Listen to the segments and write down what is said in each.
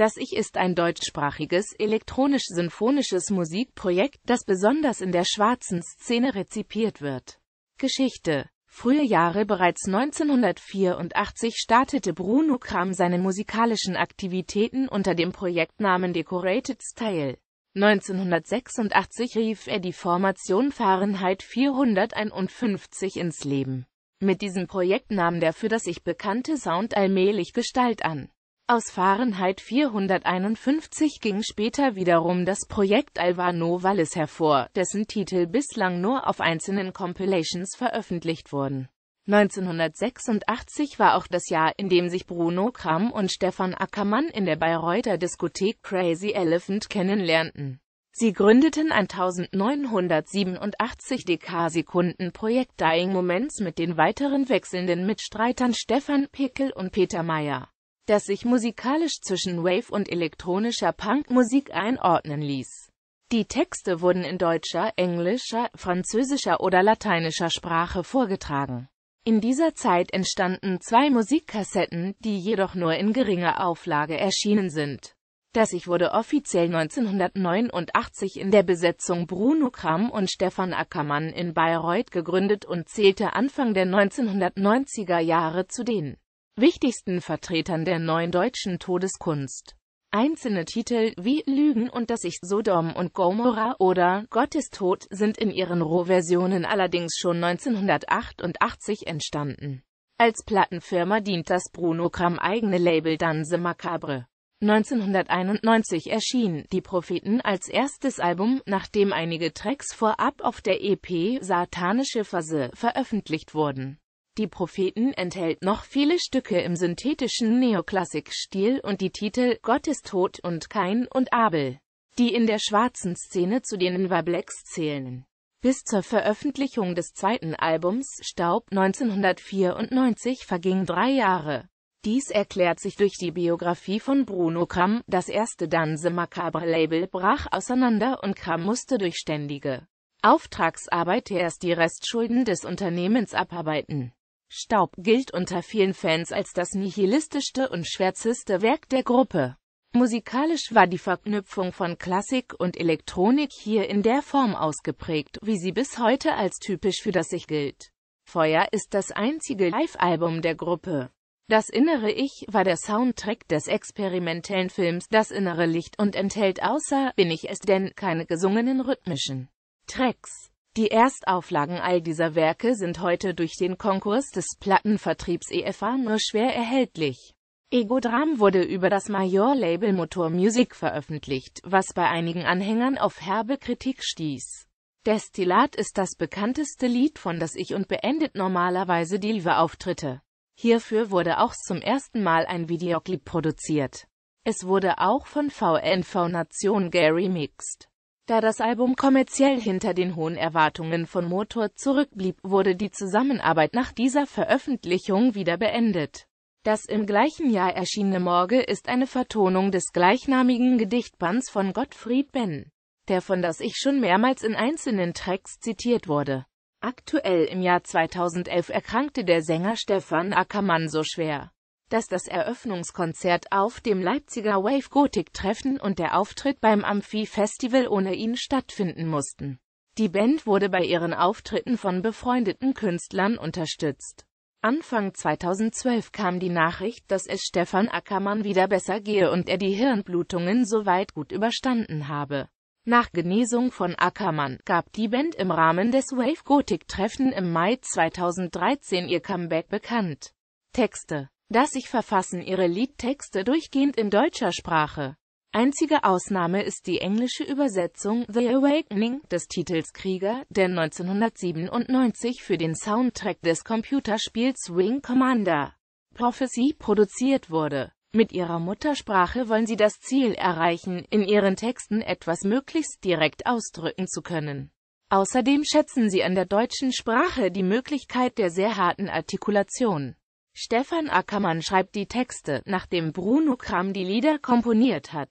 Das Ich ist ein deutschsprachiges elektronisch-sinfonisches Musikprojekt, das besonders in der schwarzen Szene rezipiert wird. Geschichte Frühe Jahre Bereits 1984 startete Bruno Kram seine musikalischen Aktivitäten unter dem Projektnamen Decorated Style. 1986 rief er die Formation Fahrenheit 451 ins Leben. Mit diesem Projekt nahm der für das Ich bekannte Sound allmählich Gestalt an. Aus Fahrenheit 451 ging später wiederum das Projekt Alvaro Wallis hervor, dessen Titel bislang nur auf einzelnen Compilations veröffentlicht wurden. 1986 war auch das Jahr, in dem sich Bruno Kram und Stefan Ackermann in der Bayreuther Diskothek Crazy Elephant kennenlernten. Sie gründeten 1987 DK-Sekunden-Projekt Dying Moments mit den weiteren wechselnden Mitstreitern Stefan Pickel und Peter Meyer das sich musikalisch zwischen Wave und elektronischer Punkmusik einordnen ließ. Die Texte wurden in deutscher, englischer, französischer oder lateinischer Sprache vorgetragen. In dieser Zeit entstanden zwei Musikkassetten, die jedoch nur in geringer Auflage erschienen sind. Das Ich wurde offiziell 1989 in der Besetzung Bruno Kramm und Stefan Ackermann in Bayreuth gegründet und zählte Anfang der 1990er Jahre zu den wichtigsten Vertretern der neuen deutschen Todeskunst. Einzelne Titel wie Lügen und das Ich, Sodom und Gomorra oder Gott ist tot sind in ihren Rohversionen allerdings schon 1988 entstanden. Als Plattenfirma dient das Bruno Kram eigene Label Danse Macabre. 1991 erschien Die Propheten als erstes Album, nachdem einige Tracks vorab auf der EP Satanische Phase veröffentlicht wurden. Die Propheten enthält noch viele Stücke im synthetischen Neoklassik-Stil und die Titel Gott ist tot und Kain und Abel, die in der schwarzen Szene zu den Inva Blacks zählen. Bis zur Veröffentlichung des zweiten Albums Staub 1994 vergingen drei Jahre. Dies erklärt sich durch die Biografie von Bruno Kramm, das erste Danse Macabre Label brach auseinander und Kramm musste durch ständige Auftragsarbeit erst die Restschulden des Unternehmens abarbeiten. Staub gilt unter vielen Fans als das nihilistischste und schwärzeste Werk der Gruppe. Musikalisch war die Verknüpfung von Klassik und Elektronik hier in der Form ausgeprägt, wie sie bis heute als typisch für das Ich gilt. Feuer ist das einzige Live-Album der Gruppe. Das innere Ich war der Soundtrack des experimentellen Films Das innere Licht und enthält außer Bin ich es denn keine gesungenen rhythmischen Tracks. Die Erstauflagen all dieser Werke sind heute durch den Konkurs des Plattenvertriebs EFA nur schwer erhältlich. Egodram wurde über das Major-Label Motor Music veröffentlicht, was bei einigen Anhängern auf herbe Kritik stieß. Destillat ist das bekannteste Lied von Das Ich und beendet normalerweise die Live-Auftritte. Hierfür wurde auch zum ersten Mal ein Videoclip produziert. Es wurde auch von VNV Nation Gary mixed. Da das Album kommerziell hinter den hohen Erwartungen von Motor zurückblieb, wurde die Zusammenarbeit nach dieser Veröffentlichung wieder beendet. Das im gleichen Jahr erschienene Morge ist eine Vertonung des gleichnamigen Gedichtbands von Gottfried Benn, der von das ich schon mehrmals in einzelnen Tracks zitiert wurde. Aktuell im Jahr 2011 erkrankte der Sänger Stefan Ackermann so schwer, dass das Eröffnungskonzert auf dem Leipziger Wave Gothic Treffen und der Auftritt beim Amphi Festival ohne ihn stattfinden mussten. Die Band wurde bei ihren Auftritten von befreundeten Künstlern unterstützt. Anfang 2012 kam die Nachricht, dass es Stefan Ackermann wieder besser gehe und er die Hirnblutungen soweit gut überstanden habe. Nach Genesung von Ackermann gab die Band im Rahmen des Wave Gothic Treffen im Mai 2013 ihr Comeback bekannt. Texte dass sich verfassen ihre Liedtexte durchgehend in deutscher Sprache. Einzige Ausnahme ist die englische Übersetzung The Awakening des Titels Krieger, der 1997 für den Soundtrack des Computerspiels Wing Commander Prophecy produziert wurde. Mit ihrer Muttersprache wollen sie das Ziel erreichen, in ihren Texten etwas möglichst direkt ausdrücken zu können. Außerdem schätzen sie an der deutschen Sprache die Möglichkeit der sehr harten Artikulation. Stefan Ackermann schreibt die Texte, nachdem Bruno Kram die Lieder komponiert hat.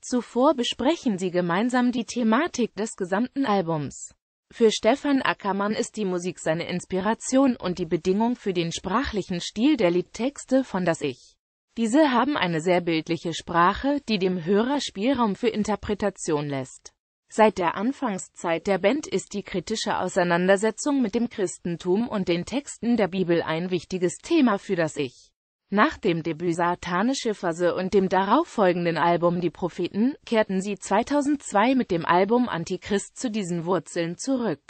Zuvor besprechen sie gemeinsam die Thematik des gesamten Albums. Für Stefan Ackermann ist die Musik seine Inspiration und die Bedingung für den sprachlichen Stil der Liedtexte von das Ich. Diese haben eine sehr bildliche Sprache, die dem Hörer Spielraum für Interpretation lässt. Seit der Anfangszeit der Band ist die kritische Auseinandersetzung mit dem Christentum und den Texten der Bibel ein wichtiges Thema für das Ich. Nach dem Debüt Satanische Phase und dem darauffolgenden Album Die Propheten kehrten sie 2002 mit dem Album Antichrist zu diesen Wurzeln zurück.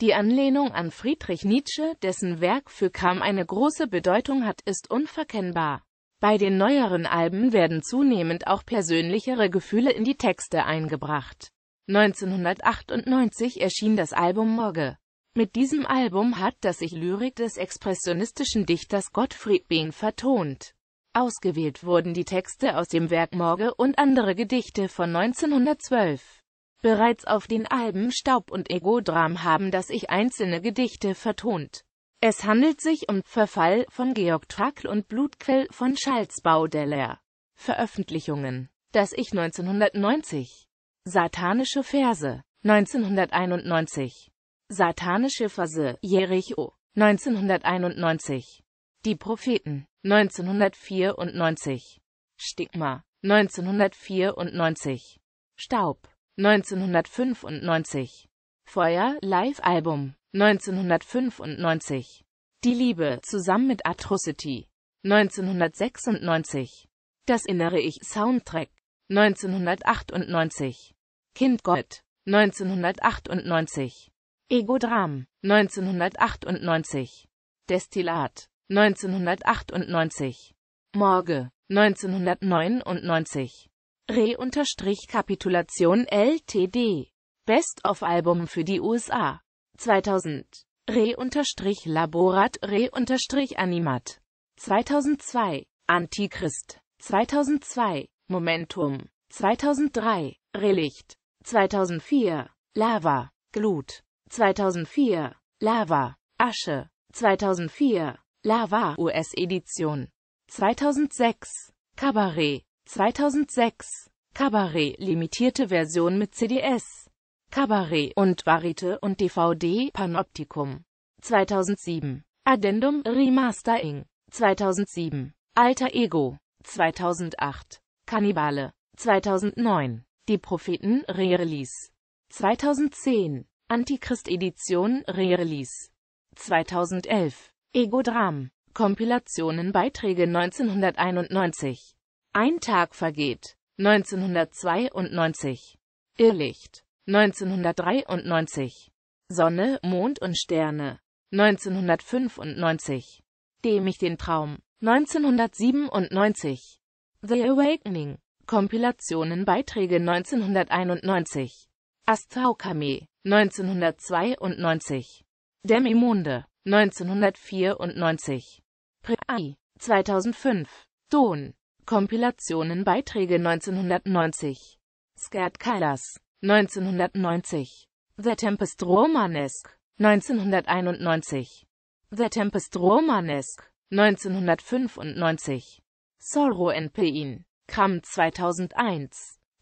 Die Anlehnung an Friedrich Nietzsche, dessen Werk für Kram eine große Bedeutung hat, ist unverkennbar. Bei den neueren Alben werden zunehmend auch persönlichere Gefühle in die Texte eingebracht. 1998 erschien das Album Morge. Mit diesem Album hat das sich Lyrik des expressionistischen Dichters Gottfried Behn vertont. Ausgewählt wurden die Texte aus dem Werk Morge und andere Gedichte von 1912. Bereits auf den Alben Staub und Egodram haben das Ich einzelne Gedichte vertont. Es handelt sich um Verfall von Georg Trakl und Blutquell von Schalz Baudelaire. Veröffentlichungen Das Ich 1990 Satanische Verse 1991 Satanische Verse Jericho 1991 Die Propheten 1994 Stigma 1994 Staub 1995 Feuer Live-Album 1995 Die Liebe zusammen mit Atrocity 1996 Das innere Ich Soundtrack 1998 Kindgott 1998 Egodram 1998 Destillat 1998 Morge 1999 Re-Kapitulation LTD Best-of-Album für die USA 2000 Re-Laborat Re-Animat 2002 Antichrist 2002 Momentum 2003 Relicht 2004 Lava, Glut. 2004 Lava, Asche. 2004 Lava US-Edition. 2006 Cabaret. 2006 Cabaret limitierte Version mit CDS. Cabaret und Varite und DVD Panoptikum. 2007 Addendum Remastering. 2007 Alter Ego. 2008 Kannibale. 2009 die Propheten Re-Release 2010 Antichrist-Edition Re-Release 2011 Ego-Dram. Kompilationen Beiträge 1991 Ein Tag vergeht 1992 Irrlicht 1993 Sonne, Mond und Sterne 1995 Dem ich den Traum 1997 The Awakening Kompilationen Beiträge 1991 Astaukame 1992 Demimonde 1994 Prei 2005 Don Kompilationen Beiträge 1990 Skat Kalas 1990 The Tempest Romanesque 1991 The Tempest Romanesque 1995 Sorrow and Pain Kram 2001,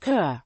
Kör